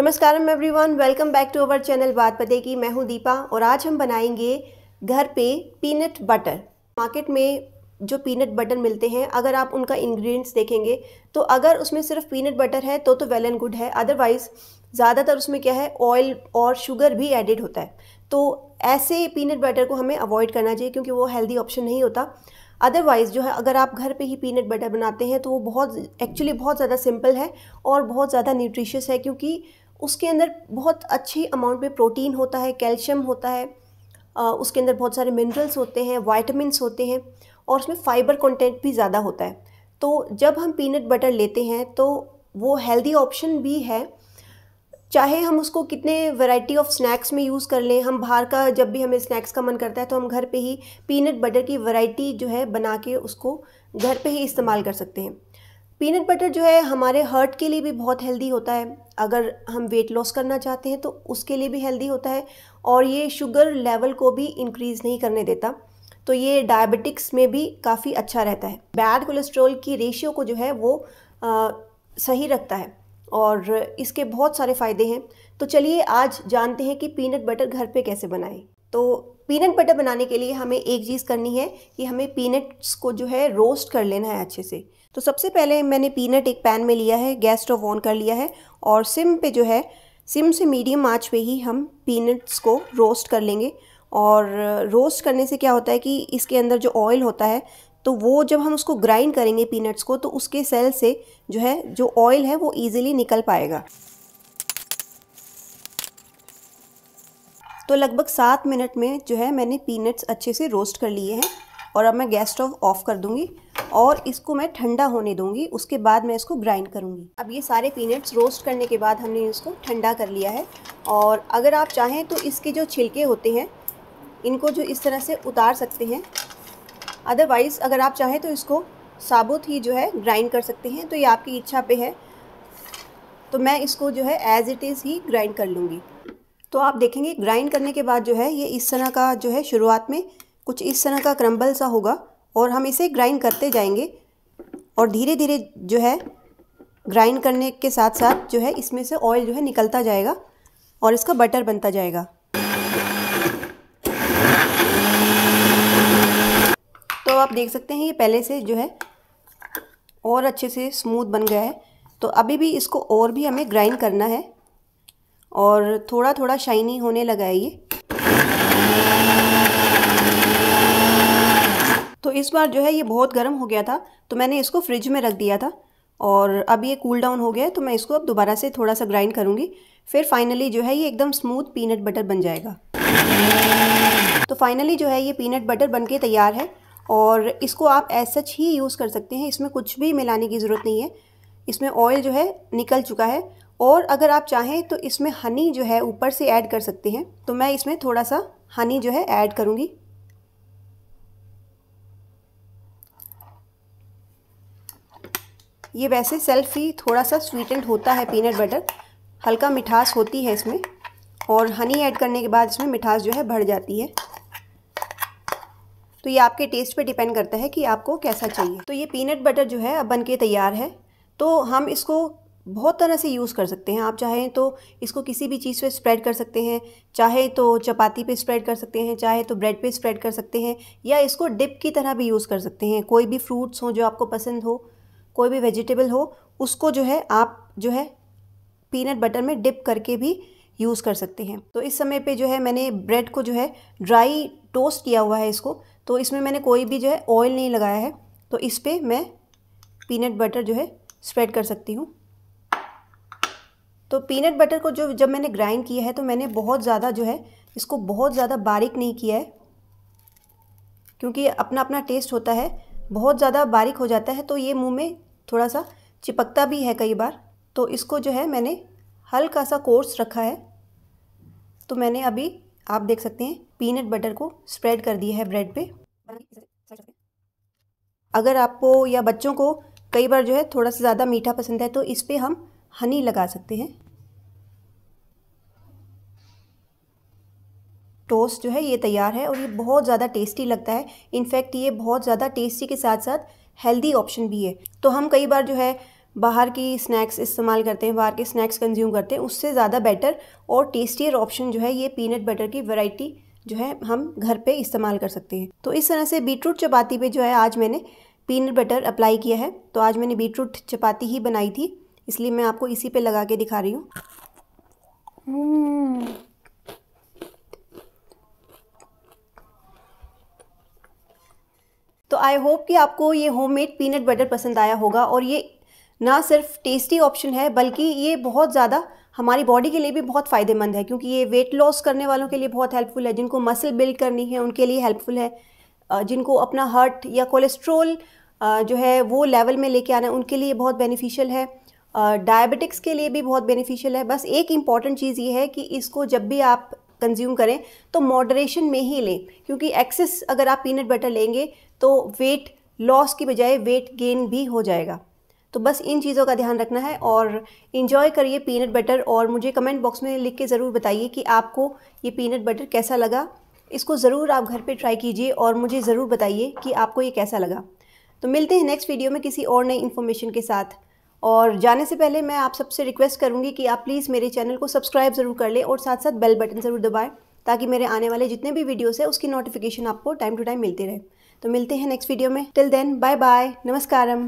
नमस्कार everyone welcome back to our channel बात की मैं हूं दीपा और आज हम बनाएंगे घर पे पीनट बटर मार्केट में जो पीनट बटर मिलते हैं अगर आप उनका इंग्रेडिएंट्स देखेंगे तो अगर उसमें सिर्फ पीनट बटर है तो तो वेल एंड गुड है अदरवाइज़ ज़्यादातर उसमें क्या है ऑयल और शुगर भी एडिड होता है तो ऐसे पीनट बटर को हमें अवॉइड करना चाहिए क्योंकि वो हेल्दी ऑप्शन नहीं होता अदरवाइज़ जो है अगर आप घर पे ही पीनट बटर बनाते हैं तो वो बहुत एक्चुअली बहुत ज़्यादा सिंपल है और बहुत ज़्यादा न्यूट्रिशियस है क्योंकि उसके अंदर बहुत अच्छी अमाउंट में प्रोटीन होता है कैल्शियम होता है उसके अंदर बहुत सारे मिनरल्स होते हैं वाइटमिनस होते हैं और उसमें फ़ाइबर कंटेंट भी ज़्यादा होता है तो जब हम पीनट बटर लेते हैं तो वो हेल्दी ऑप्शन भी है चाहे हम उसको कितने वैरायटी ऑफ स्नैक्स में यूज़ कर लें हम बाहर का जब भी हमें स्नैक्स का मन करता है तो हम घर पे ही पीनट बटर की वैरायटी जो है बना के उसको घर पे ही इस्तेमाल कर सकते हैं पीनट बटर जो है हमारे हर्ट के लिए भी बहुत हेल्दी होता है अगर हम वेट लॉस करना चाहते हैं तो उसके लिए भी हेल्दी होता है और ये शुगर लेवल को भी इंक्रीज़ नहीं करने देता तो ये डायबिटिक्स में भी काफ़ी अच्छा रहता है बैड कोलेस्ट्रॉल की रेशियो को जो है वो आ, सही रखता है और इसके बहुत सारे फ़ायदे हैं तो चलिए आज जानते हैं कि पीनट बटर घर पे कैसे बनाएं तो पीनट बटर बनाने के लिए हमें एक चीज़ करनी है कि हमें पीनट्स को जो है रोस्ट कर लेना है अच्छे से तो सबसे पहले मैंने पीनट एक पैन में लिया है गैस स्टोव ऑन कर लिया है और सिम पे जो है सिम से मीडियम आँच पे ही हम पीनट्स को रोस्ट कर लेंगे और रोस्ट करने से क्या होता है कि इसके अंदर जो ऑयल होता है तो वो जब हम उसको ग्राइंड करेंगे पीनट्स को तो उसके सेल से जो है जो ऑयल है वो ईज़िली निकल पाएगा तो लगभग सात मिनट में जो है मैंने पीनट्स अच्छे से रोस्ट कर लिए हैं और अब मैं गैस स्टोव ऑफ़ कर दूंगी और इसको मैं ठंडा होने दूंगी उसके बाद मैं इसको ग्राइंड करूंगी अब ये सारे पीनट्स रोस्ट करने के बाद हमने इसको ठंडा कर लिया है और अगर आप चाहें तो इसके जो छिलके होते हैं इनको जो इस तरह से उतार सकते हैं अदरवाइज़ अगर आप चाहें तो इसको साबुत ही जो है ग्राइंड कर सकते हैं तो ये आपकी इच्छा पे है तो मैं इसको जो है एज़ इट इज़ ही ग्राइंड कर लूँगी तो आप देखेंगे ग्राइंड करने के बाद जो है ये इस तरह का जो है शुरुआत में कुछ इस तरह का क्रम्बल सा होगा और हम इसे ग्राइंड करते जाएंगे और धीरे धीरे जो है ग्राइंड करने के साथ साथ जो है इसमें से ऑयल जो है निकलता जाएगा और इसका बटर बनता जाएगा तो आप देख सकते हैं ये पहले से जो है और अच्छे से स्मूथ बन गया है तो अभी भी इसको और भी हमें ग्राइंड करना है और थोड़ा थोड़ा शाइनी होने लगा है ये तो इस बार जो है ये बहुत गर्म हो गया था तो मैंने इसको फ्रिज में रख दिया था और अब ये कूल डाउन हो गया तो मैं इसको अब दोबारा से थोड़ा सा ग्राइंड करूँगी फिर फाइनली जो है ये एकदम स्मूथ पीनट बटर बन जाएगा तो फाइनली जो है ये पीनट बटर बनके तैयार है और इसको आप एज सच ही यूज़ कर सकते हैं इसमें कुछ भी मिलाने की ज़रूरत नहीं है इसमें ऑयल जो है निकल चुका है और अगर आप चाहें तो इसमें हनी जो है ऊपर से ऐड कर सकते हैं तो मैं इसमें थोड़ा सा हनी जो है ऐड करूँगी ये वैसे सेल्फ ही थोड़ा सा स्वीटेंड होता है पीनट बटर हल्का मिठास होती है इसमें और हनी ऐड करने के बाद इसमें मिठास जो है बढ़ जाती है तो ये आपके टेस्ट पे डिपेंड करता है कि आपको कैसा चाहिए तो ये पीनट बटर जो है अब बन के तैयार है तो हम इसको बहुत तरह से यूज़ कर सकते हैं आप चाहें तो इसको किसी भी चीज़ पे स्प्रेड कर सकते हैं चाहे तो चपाती पे स्प्रेड कर सकते हैं चाहे तो ब्रेड पे स्प्रेड कर सकते हैं या इसको डिप की तरह भी यूज़ कर सकते हैं कोई भी फ्रूट्स हो जो आपको पसंद हो कोई भी वेजिटेबल हो उसको जो है आप जो है पीनट बटर में डिप करके भी यूज़ कर सकते हैं तो इस समय पे जो है मैंने ब्रेड को जो है ड्राई टोस्ट किया हुआ है इसको तो इसमें मैंने कोई भी जो है ऑयल नहीं लगाया है तो इस पर मैं पीनट बटर जो है स्प्रेड कर सकती हूँ तो पीनट बटर को जो जब मैंने ग्राइंड किया है तो मैंने बहुत ज़्यादा जो है इसको बहुत ज़्यादा बारीक नहीं किया है क्योंकि अपना अपना टेस्ट होता है बहुत ज़्यादा बारीक हो जाता है तो ये मुँह में थोड़ा सा चिपकता भी है कई बार तो इसको जो है मैंने हल्का सा कोर्स रखा है तो मैंने अभी आप देख सकते हैं पीनट बटर को स्प्रेड कर दिया है ब्रेड पे अगर आपको या बच्चों को कई बार जो है थोड़ा सा ज़्यादा मीठा पसंद है तो इस पर हम हनी लगा सकते हैं टोस्ट जो है ये तैयार है और ये बहुत ज़्यादा टेस्टी लगता है इनफैक्ट ये बहुत ज़्यादा टेस्टी के साथ साथ हेल्दी ऑप्शन भी है तो हम कई बार जो है बाहर की स्नैक्स इस्तेमाल करते हैं बाहर के स्नैक्स कंज्यूम करते हैं उससे ज़्यादा बेटर और टेस्टियर ऑप्शन जो है ये पीनट बटर की वैरायटी जो है हम घर पे इस्तेमाल कर सकते हैं तो इस तरह से बीटरूट चपाती पे जो है आज मैंने पीनट बटर अप्लाई किया है तो आज मैंने बीटरूट चपाती ही बनाई थी इसलिए मैं आपको इसी पे लगा के दिखा रही हूँ तो आई होप कि आपको ये होममेड पीनट बटर पसंद आया होगा और ये ना सिर्फ टेस्टी ऑप्शन है बल्कि ये बहुत ज़्यादा हमारी बॉडी के लिए भी बहुत फ़ायदेमंद है क्योंकि ये वेट लॉस करने वालों के लिए बहुत हेल्पफुल है जिनको मसल बिल्ड करनी है उनके लिए हेल्पफुल है जिनको अपना हार्ट या कोलेस्ट्रोल जो है वो लेवल में लेके आना है उनके लिए बहुत बेनिफिशियल है डायबिटिक्स के लिए भी बहुत बेनिफिशियल है बस एक इम्पॉर्टेंट चीज़ ये है कि इसको जब भी आप कंज्यूम करें तो मॉडरेशन में ही लें क्योंकि एक्सेस अगर आप पीनट बटर लेंगे तो वेट लॉस की बजाय वेट गेन भी हो जाएगा तो बस इन चीज़ों का ध्यान रखना है और इन्जॉय करिए पीनट बटर और मुझे कमेंट बॉक्स में लिख के ज़रूर बताइए कि आपको ये पीनट बटर कैसा लगा इसको ज़रूर आप घर पे ट्राई कीजिए और मुझे ज़रूर बताइए कि आपको ये कैसा लगा तो मिलते हैं नेक्स्ट वीडियो में किसी और नई इन्फॉर्मेशन के साथ और जाने से पहले मैं आप सबसे रिक्वेस्ट करूँगी कि आप प्लीज़ मेरे चैनल को सब्सक्राइब ज़रूर कर लें और साथ साथ बेल बटन ज़रूर दबाएँ ताकि मेरे आने वाले जितने भी वीडियोस हैं उसकी नोटिफिकेशन आपको टाइम टू टाइम मिलती रहे तो मिलते हैं नेक्स्ट वीडियो में टिल देन बाय बाय नमस्कारम